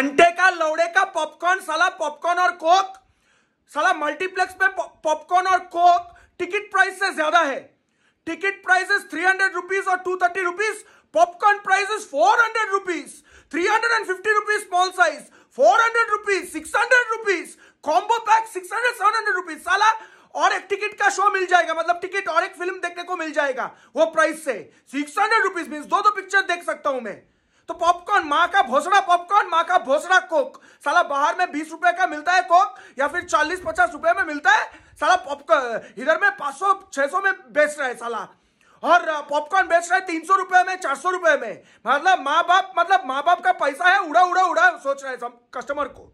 घंटे का लौड़े का पॉपकॉर्न साला पॉपकॉर्न और कोक साला मल्टीप्लेक्स में पॉपकॉर्न और कोक टिकट प्राइस से ज्यादा है ticket prices three hundred rupees और two thirty rupees popcorn prices four hundred rupees three hundred and fifty rupees small size four hundred rupees six hundred rupees combo pack six hundred seven hundred rupees साला और एक ticket का show मिल जाएगा मतलब ticket और एक film देखने को मिल जाएगा वो प्राइस से सिक्स हंड्रेड रुपीज मीन दो दो पिक्चर देख सकता हूं मैं तो पॉपकॉर्न माँ का भोसड़ा पॉपकॉर्न माँ का भोसड़ा कोक साला बाहर में बीस रुपए का मिलता है कोक या फिर चालीस पचास रुपए में मिलता है साला पॉपकॉर्न इधर में पाँच सौ छह सौ में बेच रहा है साला और पॉपकॉर्न बेच रहा है तीन सौ रुपए में चार सौ रुपए में मतलब माँ बाप मतलब माँ बाप का पैसा है उड़ा उड़ा उड़ा सोच रहे सब कस्टमर को